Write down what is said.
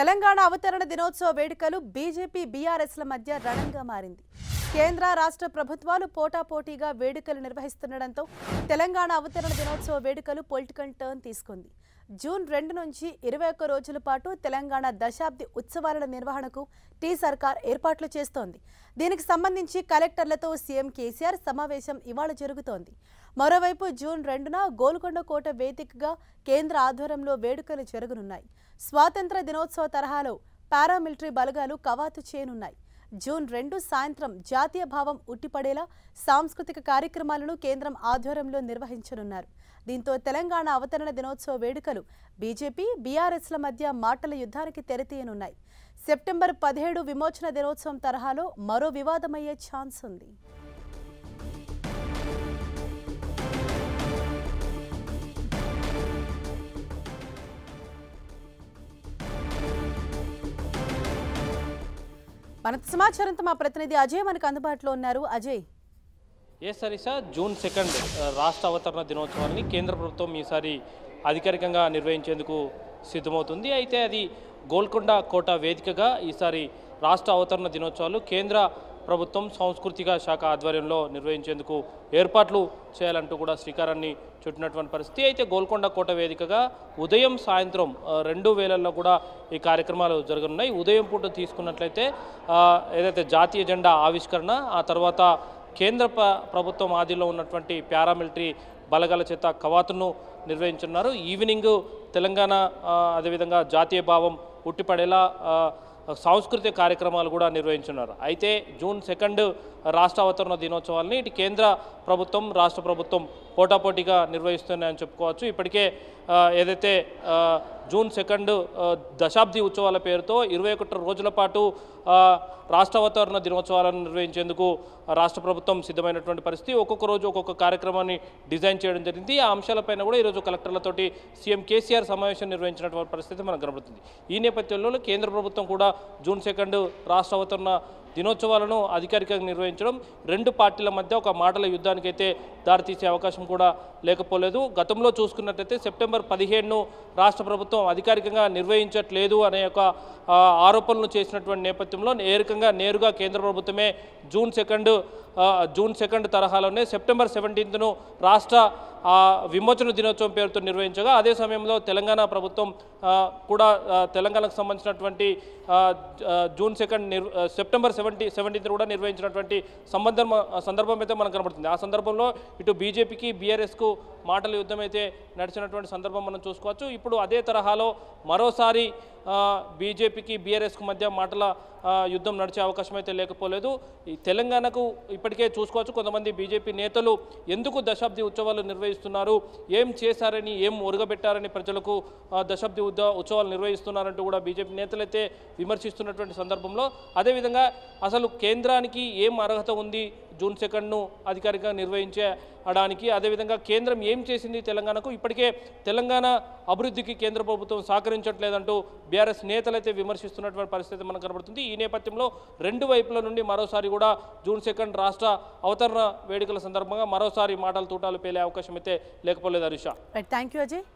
తెలంగాణ అవతరణ దినోత్సవ వేడుకలు బీజేపీ బీఆర్ఎస్ల మధ్య రణంగా మారింది కేంద్ర రాష్ట్ర ప్రభుత్వాలు పోటాపోటీగా వేడుకలు నిర్వహిస్తుండటంతో తెలంగాణ అవతరణ దినోత్సవ వేడుకలు పొలిటికల్ టర్న్ తీసుకుంది జూన్ రెండు నుంచి ఇరవై ఒక్క రోజుల పాటు తెలంగాణ దశాబ్ది ఉత్సవాల నిర్వహణకు టీ సర్కార్ ఏర్పాట్లు చేస్తోంది దీనికి సంబంధించి కలెక్టర్లతో సీఎం కేసీఆర్ సమావేశం ఇవాళ జరుగుతోంది మరోవైపు జూన్ రెండున గోల్కొండ కోట వేదికగా కేంద్ర ఆధ్వర్యంలో వేడుకలు జరగనున్నాయి స్వాతంత్ర దినోత్సవ తరహాలో పారామిలిటరీ బలగాలు కవాతు చేయనున్నాయి జూన్ రెండు సాయంత్రం జాతీయ భావం ఉట్టిపడేలా సాంస్కృతిక కార్యక్రమాలను కేంద్రం ఆధ్వర్యంలో నిర్వహించనున్నారు దీంతో తెలంగాణ అవతరణ దినోత్సవ వేడుకలు బీజేపీ బీఆర్ఎస్ల మధ్య మాటల యుద్ధానికి తెరతీయనున్నాయి సెప్టెంబర్ పదిహేడు విమోచన దినోత్సవం తరహాలో మరో వివాదమయ్యే ఛాన్స్ ఉంది మన సమాచారంతో మా ప్రతినిధి అజయ్ మనకు అందుబాటులో ఉన్నారు అజయ్ ఎస్ సరిసా జూన్ సెకండ్ రాష్ట్ర అవతరణ దినోత్సవాన్ని కేంద్ర ప్రభుత్వం ఈసారి అధికారికంగా నిర్వహించేందుకు సిద్ధమవుతుంది అయితే అది గోల్కొండ కోట వేదికగా ఈసారి రాష్ట్ర అవతరణ దినోత్సవాలు కేంద్ర ప్రభుత్వం సాంస్కృతిక శాఖ ఆధ్వర్యంలో నిర్వహించేందుకు ఏర్పాట్లు చేయాలంటూ కూడా శ్రీకారాన్ని చుట్టినటువంటి పరిస్థితి అయితే గోల్కొండ కోట వేదికగా ఉదయం సాయంత్రం రెండు వేలల్లో కూడా ఈ కార్యక్రమాలు జరగనున్నాయి ఉదయం పూట తీసుకున్నట్లయితే ఏదైతే జాతీయ జెండా ఆవిష్కరణ ఆ తర్వాత కేంద్ర ప్రభుత్వం ఆదిలో ఉన్నటువంటి పారామిలిటరీ బలగాల చేత కవాతును నిర్వహించున్నారు ఈవినింగ్ తెలంగాణ అదేవిధంగా జాతీయ భావం ఉట్టిపడేలా సాంస్కృతిక కార్యక్రమాలు కూడా నిర్వహించున్నారు అయితే జూన్ సెకండ్ రాష్ట్ర అవతరణ దినోత్సవాలని ఇటు కేంద్ర ప్రభుత్వం రాష్ట్ర ప్రభుత్వం పోటాపోటీగా నిర్వహిస్తున్నాయని చెప్పుకోవచ్చు ఇప్పటికే ఏదైతే జూన్ సెకండ్ దశాబ్ది ఉత్సవాల పేరుతో ఇరవై ఒకటి రోజుల పాటు రాష్ట్ర అవతరణ దినోత్సవాలను నిర్వహించేందుకు రాష్ట్ర ప్రభుత్వం సిద్ధమైనటువంటి పరిస్థితి ఒక్కొక్క రోజు ఒక్కొక్క కార్యక్రమాన్ని డిజైన్ చేయడం జరిగింది ఆ అంశాలపైన కూడా ఈరోజు కలెక్టర్లతోటి సీఎం కేసీఆర్ సమావేశం నిర్వహించినటువంటి పరిస్థితి మనకు కనబడుతుంది ఈ నేపథ్యంలో కేంద్ర ప్రభుత్వం కూడా జూన్ సెకండ్ రాష్ట్ర అవతరణ దినోత్సవాలను అధికారికంగా నిర్వహించడం రెండు పార్టీల మధ్య ఒక మాటల యుద్ధానికైతే దారితీసే అవకాశం కూడా లేకపోలేదు గతంలో చూసుకున్నట్టయితే సెప్టెంబర్ పదిహేడును రాష్ట్ర ప్రభుత్వం అధికారికంగా నిర్వహించట్లేదు అనే ఒక ఆరోపణలు చేసినటువంటి నేపథ్యంలో ఏరకంగా నేరుగా కేంద్ర ప్రభుత్వమే జూన్ సెకండ్ జూన్ సెకండ్ తరహాలోనే సెప్టెంబర్ సెవెంటీన్త్ను రాష్ట్ర ఆ విమోచన దినోత్సవం పేరుతో నిర్వహించగా అదే సమయంలో తెలంగాణ ప్రభుత్వం కూడా తెలంగాణకు సంబంధించినటువంటి June second September seventy seventeenth కూడా నిర్వహించినటువంటి సంబంధం సందర్భం అయితే మనకు కనబడుతుంది ఆ సందర్భంలో ఇటు బీజేపీకి బీఆర్ఎస్కు మాటల యుద్ధం అయితే నడిచినటువంటి సందర్భం మనం చూసుకోవచ్చు ఇప్పుడు అదే తరహాలో మరోసారి బీజేపీకి బీఆర్ఎస్కు మధ్య మాటల యుద్ధం నడిచే అవకాశం అయితే లేకపోలేదు ఈ తెలంగాణకు ఇప్పటికే చూసుకోవచ్చు కొంతమంది బీజేపీ నేతలు ఎందుకు దశాబ్ది ఉత్సవాలు నిర్వహిస్తున్నారు ఏం చేశారని ఏం ఒరగబెట్టారని ప్రజలకు దశాబ్ది ఉద్ద ఉత్సవాలు నిర్వహిస్తున్నారంటూ కూడా బీజేపీ నేతలైతే విమర్శిస్తున్నటువంటి సందర్భంలో అదేవిధంగా అసలు కేంద్రానికి ఏం అర్హత ఉంది జూన్ సెకండ్ను అధికారికంగా నిర్వహించడానికి అదేవిధంగా కేంద్రం ఏం చేసింది తెలంగాణకు ఇప్పటికే తెలంగాణ అభివృద్ధికి కేంద్ర ప్రభుత్వం సహకరించట్లేదంటూ బీఆర్ఎస్ నేతలైతే విమర్శిస్తున్నటువంటి పరిస్థితి మనకు కనబడుతుంది ఈ నేపథ్యంలో రెండు వైపుల నుండి మరోసారి కూడా జూన్ సెకండ్ రాష్ట్ర అవతరణ వేడుకల సందర్భంగా మరోసారి మాటలు తూటాలు పేలే అవకాశం అయితే లేకపోలేదు హరీష థ్యాంక్ యూ అజయ్